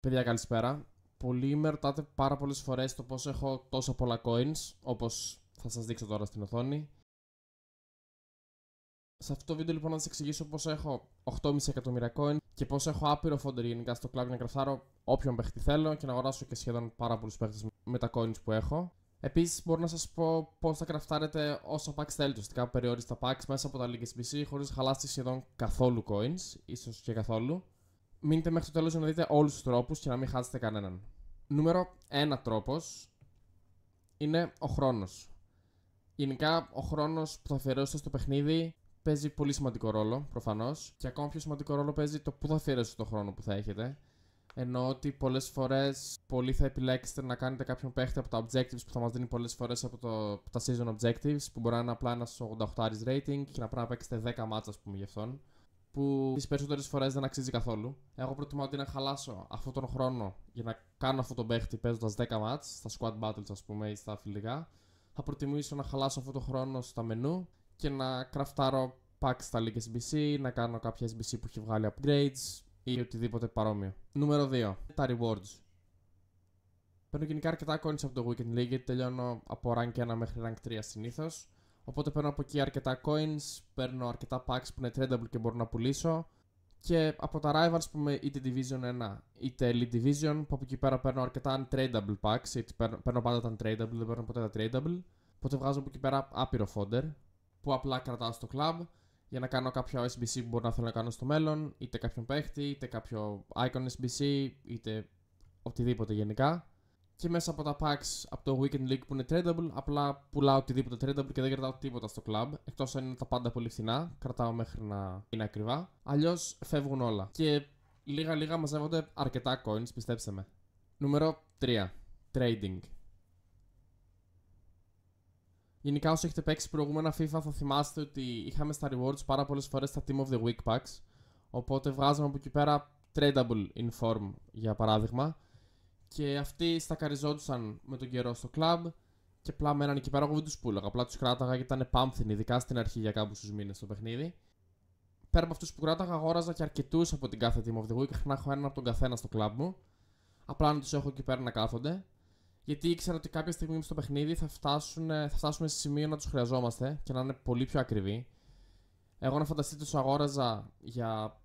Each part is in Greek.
Παιδιά, καλησπέρα. Πολλοί με ρωτάτε πάρα πολλές φορές το πώς έχω τόσα πολλά coins, όπως θα σας δείξω τώρα στην οθόνη. Σε αυτό το βίντεο λοιπόν να σας εξηγήσω πώς έχω 8,5 εκατομμύρια coins και πώς έχω άπειρο φόντερ γενικά στο κλαμπ για να κραφτάρω όποιον παίχτη θέλω και να αγοράσω και σχεδόν πάρα πολλούς παίχτες με τα coins που έχω. Επίσης, μπορώ να σας πω πώς θα κραφτάρετε όσα packs θέλετε. Ουσιαστικά, περιόριστα packs μέσα από τα link SBC χωρίς να χαλάσετε σχεδόν καθόλου coins, ίσως και καθόλου. Μείνετε μέχρι το τέλος να δείτε όλους τους τρόπους και να μην χάσετε κανέναν. Νούμερο 1 τρόπος είναι ο χρόνος. Γενικά, ο χρόνος που θα αφιερώσετε στο παιχνίδι παίζει πολύ σημαντικό ρόλο, προφανώς. Και ακόμα πιο σημαντικό ρόλο παίζει το πού θα αφιερώσετε το χρόνο που θα έχετε. Ενώ ότι πολλές φορές πολλοί θα επιλέξετε να κάνετε κάποιον παίχτη από τα objectives που θα μας δίνει πολλές φορές από, το, από τα season objectives, που μπορεί να είναι απλά ένας 88 rating και να πρέπει να παίξετε 10 μάτσα, ας πούμε, γι' αυτόν που τις περισσότερες φορές δεν αξίζει καθόλου. Εγώ προτιμάω ότι να χαλάσω αυτόν τον χρόνο για να κάνω αυτόν τον παίχτη παίζοντας 10 μάτς στα squad battles, ας πούμε, ή στα φιλικά. Θα προτιμήσω να χαλάσω αυτόν τον χρόνο στα μενού και να κραφτάρω packs στα League SBC, να κάνω κάποια SBC που έχει βγάλει upgrades ή οτιδήποτε παρόμοιο. Νούμερο 2. Τα rewards. Παίρνω γενικά αρκετά coins από το Weekend League γιατί τελειώνω από rank 1 μέχρι rank 3 συνήθως. Οπότε παίρνω από εκεί αρκετά coins, παίρνω αρκετά packs που είναι tradable και μπορώ να πουλήσω. Και από τα rivals που είμαι είτε Division 1 είτε Elite Division, που από εκεί πέρα παίρνω αρκετά untradable packs. Είτε παίρνω, πάντα τα untradable, δεν παίρνω ποτέ τα tradable. Οπότε βγάζω από εκεί πέρα άπειρο fodder, που απλά κρατάω στο club για να κάνω κάποια SBC που μπορώ να θέλω να κάνω στο μέλλον, είτε κάποιον παίχτη, είτε κάποιο icon SBC, είτε οτιδήποτε γενικά και μέσα από τα packs από το Weekend League που είναι tradable, απλά πουλάω οτιδήποτε tradable και δεν κρατάω τίποτα στο club. Εκτός αν είναι τα πάντα πολύ φθηνά, κρατάω μέχρι να είναι ακριβά. Αλλιώς φεύγουν όλα. Και λίγα λίγα μαζεύονται αρκετά coins, πιστέψτε με. Νούμερο 3. Trading. Γενικά όσοι έχετε παίξει προηγούμενα FIFA θα θυμάστε ότι είχαμε στα rewards πάρα πολλές φορές τα Team of the Week packs Οπότε βγάζαμε από εκεί πέρα tradable inform για παράδειγμα και αυτοί στακαριζόντουσαν με τον καιρό στο κλαμπ και απλά μέναν εκεί πέρα. Εγώ δεν τους πούλαγα. Απλά τους κράταγα γιατί ήταν πάμφθινοι, ειδικά στην αρχή για κάποιου μήνε στο παιχνίδι. Πέρα από αυτούς που κράταγα, αγόραζα και αρκετούς από την κάθε Team of the Week. έχω έναν από τον καθένα στο κλαμπ μου. Απλά να τους έχω εκεί πέρα να κάθονται. Γιατί ήξερα ότι κάποια στιγμή στο παιχνίδι θα, θα φτάσουμε σε σημείο να τους χρειαζόμαστε και να είναι πολύ πιο ακριβοί. Εγώ να φανταστείτε τους αγόραζα για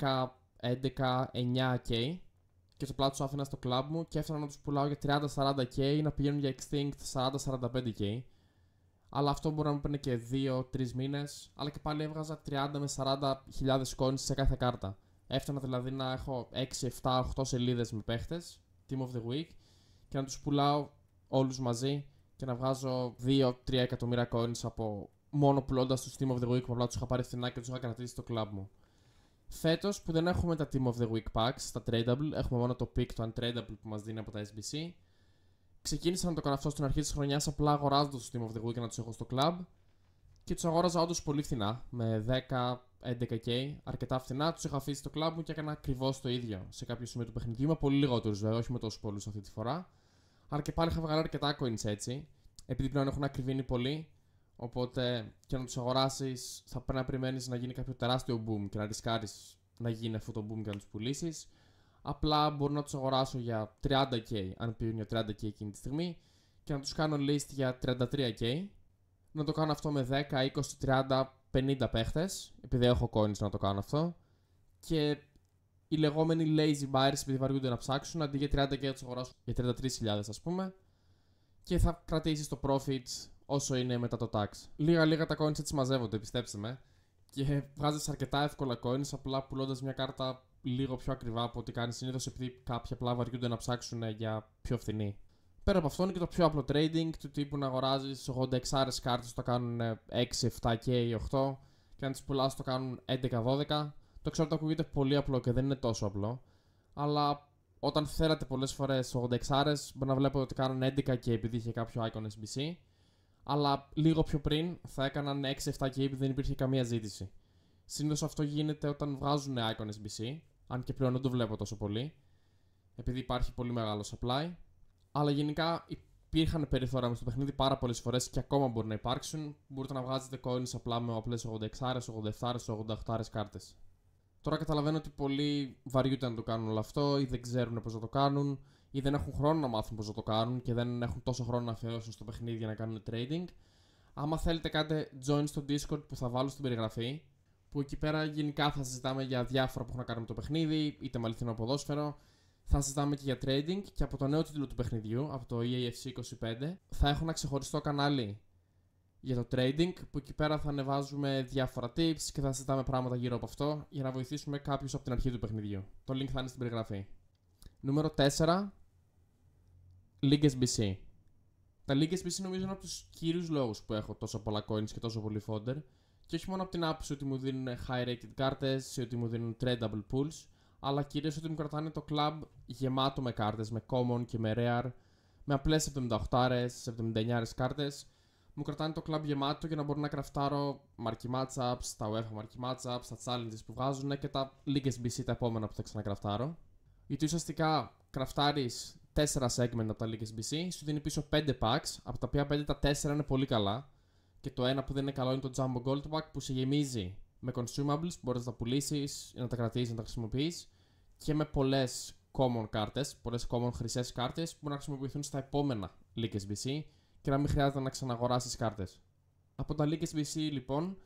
10, 11, 9K και το πλάτο του άφηνα στο κλαμπ μου και έφτανα να τους πουλάω για 30-40k k να πηγαίνουν για Extinct 40-45k. Αλλά αυτό μπορεί να μου παίρνει και 2-3 μήνες. Αλλά και πάλι έβγαζα 30 με 40 χιλιάδε κόνη σε κάθε κάρτα. Έφτανα δηλαδή να έχω 6-7-8 σελίδες με παίχτες, Team of the Week, και να τους πουλάω όλους μαζί και να βγάζω 2-3 εκατομμύρια coins από μόνο πουλώντας τους Team of the Week που απλά τους είχα πάρει φθηνά και τους είχα κρατήσει στο κλαμπ μου. Φέτος που δεν έχουμε τα Team of the Week packs, τα tradable, έχουμε μόνο το pick το untradable που μας δίνει από τα SBC. Ξεκίνησα να το κάνω αυτό στην αρχή της χρονιάς απλά αγοράζοντας το Team of the Week να τους έχω στο club και τους αγόραζα όντως πολύ φθηνά, με 10-11k, αρκετά φθηνά. Τους είχα αφήσει στο club μου και έκανα ακριβώς το ίδιο σε κάποιο σημείο του παιχνιδιού. Με πολύ λιγότερου βέβαια, όχι με τόσους πολλούς αυτή τη φορά. αλλά και πάλι είχα βγάλει αρκετά coins έτσι, επειδή πλέον έχουν ακριβήνει πολύ Οπότε και να τους αγοράσεις, θα πρέπει να περιμένεις να γίνει κάποιο τεράστιο boom και να ρισκάρεις να γίνει αυτό το boom και να τους πουλήσεις. Απλά μπορώ να τους αγοράσω για 30k, αν πηγαινε για 30k εκείνη τη στιγμή, και να τους κάνω list για 33k. Να το κάνω αυτό με 10, 20, 30, 50 παίχτες, επειδή έχω coins να το κάνω αυτό. Και οι λεγόμενοι lazy buyers, επειδή βαριούνται να ψάξουν, αντί για 30k να τους αγοράσουν για 33.000 ας πούμε. Και θα κρατήσεις το profit όσο είναι μετά το tax. Λίγα-λίγα τα coins έτσι μαζεύονται, πιστέψτε με. Και βγάζεις αρκετά εύκολα coins απλά πουλώντας μια κάρτα λίγο πιο ακριβά από ό,τι κάνεις συνήθως, επειδή κάποια απλά βαριούνται να ψάξουν για πιο φθηνή. Πέρα από αυτό είναι και το πιο απλό trading του τύπου να αγοράζεις 86 κάρτες το τα κάνουν 6, 7K ή 8 και αν τις πουλάς το κάνουν 11-12. Το ξέρω ότι ακούγεται πολύ απλό και δεν είναι τόσο απλό. Αλλά όταν θέλατε πολλές φορές 86 μπορεί να βλέπω ότι κάνουν 11 και επειδή είχε κάποιο icon SBC αλλά λίγο πιο πριν θα έκαναν 6-7 και δεν υπήρχε καμία ζήτηση. Συνήθως αυτό γίνεται όταν βγάζουν Icon SBC, αν και πλέον δεν το βλέπω τόσο πολύ, επειδή υπάρχει πολύ μεγάλο supply. Αλλά γενικά υπήρχαν περιθώρια μες στο παιχνίδι πάρα πολλές φορές και ακόμα μπορεί να υπάρξουν. Μπορείτε να βγάζετε coins απλά με απλέ 86, 87, 88 κάρτες. Τώρα καταλαβαίνω ότι πολλοί βαριούνται να το κάνουν όλο αυτό ή δεν ξέρουν πώς να το κάνουν ή δεν έχουν χρόνο να μάθουν πώς να το κάνουν και δεν έχουν τόσο χρόνο να αφιερώσουν στο παιχνίδι για να κάνουν trading. Άμα θέλετε, κάντε join στο Discord που θα βάλω στην περιγραφή. Που εκεί πέρα γενικά θα συζητάμε για διάφορα που έχουν να κάνουν με το παιχνίδι, είτε με αληθινό ποδόσφαιρο. Θα συζητάμε και για trading και από το νέο τίτλο του παιχνιδιού, από το EAFC 25, θα έχω ένα ξεχωριστό κανάλι για το trading που εκεί πέρα θα ανεβάζουμε διάφορα tips και θα συζητάμε πράγματα γύρω από αυτό για να βοηθήσουμε κάποιους από την αρχή του παιχνιδιού. Το link θα είναι στην περιγραφή. Νούμερο 4 League BC. Τα League BC νομίζω είναι από τους κύριους λόγους που έχω τόσο πολλά coins και τόσο πολύ fodder. Και όχι μόνο από την άποψη ότι μου δίνουν high rated κάρτες ή ότι μου δίνουν tradable pools, αλλά κυρίως ότι μου κρατάνε το club γεμάτο με κάρτες, με common και με rare, με απλές 78 79 κάρτες. Μου κρατάνε το club γεμάτο για να μπορώ να κραφτάρω marquee matchups, τα UEFA marquee matchups, τα challenges που βγάζουν και τα League BC τα επόμενα που θα ξανακραφτάρω. Γιατί ουσιαστικά κραφτάρεις τέσσερα segment από τα League SBC, σου δίνει πίσω 5 packs, από τα οποία 5 τα 4 είναι πολύ καλά. Και το ένα που δεν είναι καλό είναι το Jumbo Gold Pack που σε γεμίζει με consumables που μπορείς να τα πουλήσεις, να τα κρατήσεις, να τα χρησιμοποιείς και με πολλές common κάρτες, πολλές common χρυσές κάρτες που μπορούν να χρησιμοποιηθούν στα επόμενα League SBC και να μην χρειάζεται να ξαναγοράσεις κάρτες. Από τα League SBC λοιπόν,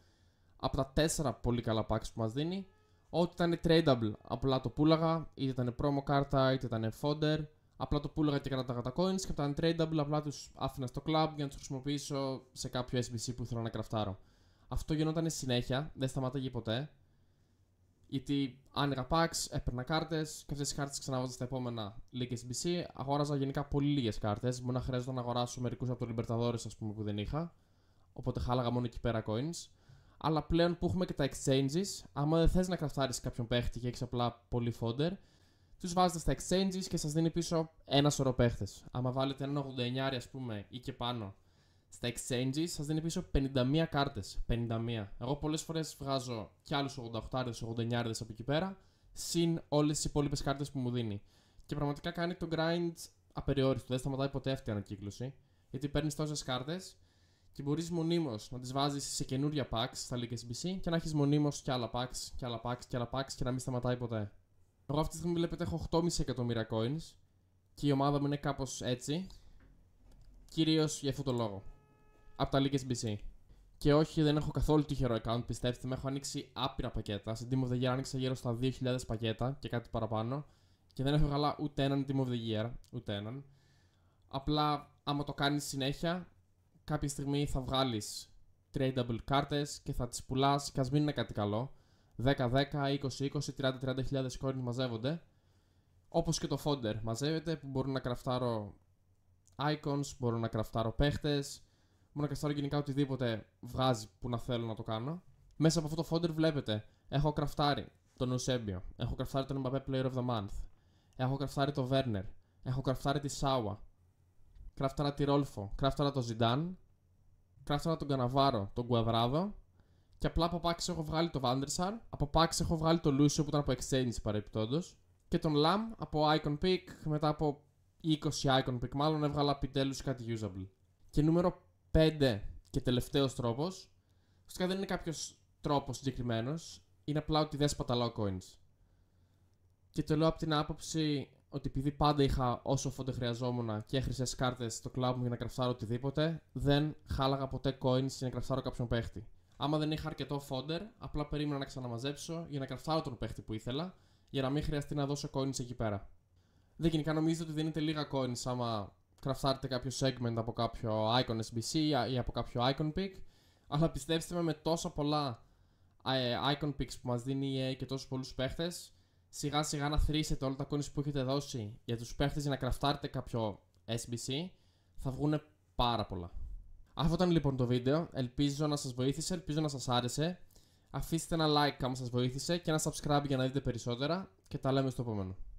από τα τέσσερα πολύ καλά packs που μας δίνει, ό,τι ήταν tradable, απλά το πούλαγα, είτε ήταν promo κάρτα, είτε ήταν fodder, Απλά το πούλαγα και κρατάγα τα coins και από τα untradeable απλά τους άφηνα στο club για να τους χρησιμοποιήσω σε κάποιο SBC που ήθελα να κραφτάρω. Αυτό γινόταν συνέχεια, δεν σταμάταγε ποτέ. Γιατί άνοιγα packs, έπαιρνα κάρτες και αυτές τι κάρτε ξαναβάζα στα επόμενα League SBC. Αγόραζα γενικά πολύ λίγες κάρτες. Μπορεί να να αγοράσω μερικούς από το Libertadores, ας πούμε, που δεν είχα. Οπότε χάλαγα μόνο εκεί πέρα coins. Αλλά πλέον που έχουμε και τα exchanges, άμα δεν θες να κραφτάρεις κάποιον παίχτη και έχεις απλά πολύ φόντερ, τους βάζετε στα exchanges και σας δίνει πίσω ένα σωρό παίχτες. Αν βάλετε έναν 89 ας πούμε ή και πάνω στα exchanges, σας δίνει πίσω 51 κάρτε. 51. Εγώ πολλές φορές βγάζω κι άλλους 88 89 από εκεί πέρα, συν όλες τι υπόλοιπες κάρτες που μου δίνει. Και πραγματικά κάνει το grind απεριόριστο. Δεν σταματάει ποτέ αυτή η ανακύκλωση. Γιατί παίρνεις τόσες κάρτες και μπορείς μονίμως να τις βάζεις σε καινούρια packs στα League SBC και να έχεις μονίμως κι άλλα packs, κι άλλα packs, κι άλλα packs και να μην σταματάει ποτέ. Εγώ αυτή τη στιγμή βλέπετε έχω 8,5 εκατομμύρια coins και η ομάδα μου είναι κάπως έτσι. Κυρίως για αυτόν τον λόγο. Από τα League SBC. Και όχι, δεν έχω καθόλου τυχερό account, πιστέψτε με. Έχω ανοίξει άπειρα πακέτα. Στην Team of the Year άνοιξα γύρω στα 2.000 πακέτα και κάτι παραπάνω. Και δεν έχω καλά ούτε έναν Team of the Year, ούτε έναν. Απλά, άμα το κάνεις συνέχεια, κάποια στιγμή θα βγάλεις tradable κάρτες και θα τις πουλάς και ας μην είναι κάτι καλό. 10-10, 20-20, 30 30.000 χιλιάδες μαζεύονται. Όπως και το φόντερ, μαζεύεται που μπορώ να κραφτάρω icons, μπορώ να κραφτάρω παίχτες, μπορώ να κραφτάρω γενικά οτιδήποτε βγάζει που να θέλω να το κάνω. Μέσα από αυτό το φόντερ βλέπετε, έχω κραφτάρει τον Eusebio, έχω κραφτάρει τον Mbappé Player of the Month, έχω κραφτάρει τον Werner, έχω κραφτάρει τη Σάουα, κράφταρα τη Ρόλφο, κράφταρα τον Ζιντάν, κράφταρα τον Καναβάρο, τον Κουαδράδο και απλά από πάξη έχω βγάλει το Vandersar. Από πάξη έχω βγάλει το Lucio που ήταν από Exchange παρεπιπτόντω. Και τον Lam από Icon Pick. Μετά από 20 Icon Pick, μάλλον έβγαλα επιτέλους κάτι usable. Και νούμερο 5 και τελευταίος τρόπος. Φυσικά δεν είναι κάποιος τρόπος συγκεκριμένος. Είναι απλά ότι δεν σπαταλάω coins. Και το λέω από την άποψη ότι επειδή πάντα είχα όσο φόντε χρειαζόμουν και χρυσέ κάρτες στο κλαμπ μου για να κραφτάρω οτιδήποτε, δεν χάλαγα ποτέ coins για να κραφτάρω κάποιον παίχτη. Άμα δεν είχα αρκετό φόντερ, απλά περίμενα να ξαναμαζέψω για να κρατάω τον παίχτη που ήθελα, για να μην χρειαστεί να δώσω coins εκεί πέρα. Δεν γενικά νομίζετε ότι δίνετε λίγα coins άμα κραφτάρετε κάποιο segment από κάποιο icon SBC ή από κάποιο icon pick, αλλά πιστέψτε με με τόσα πολλά ε, icon picks που μας δίνει η EA και τόσους πολλούς παίχτες, σιγά σιγά να θρήσετε όλα τα coins που έχετε δώσει για τους παίχτες για να κραφτάρετε κάποιο SBC, θα βγουν πάρα πολλά. Αυτό ήταν λοιπόν το βίντεο. Ελπίζω να σας βοήθησε, ελπίζω να σας άρεσε. Αφήστε ένα like αν σας βοήθησε και ένα subscribe για να δείτε περισσότερα. Και τα λέμε στο επόμενο.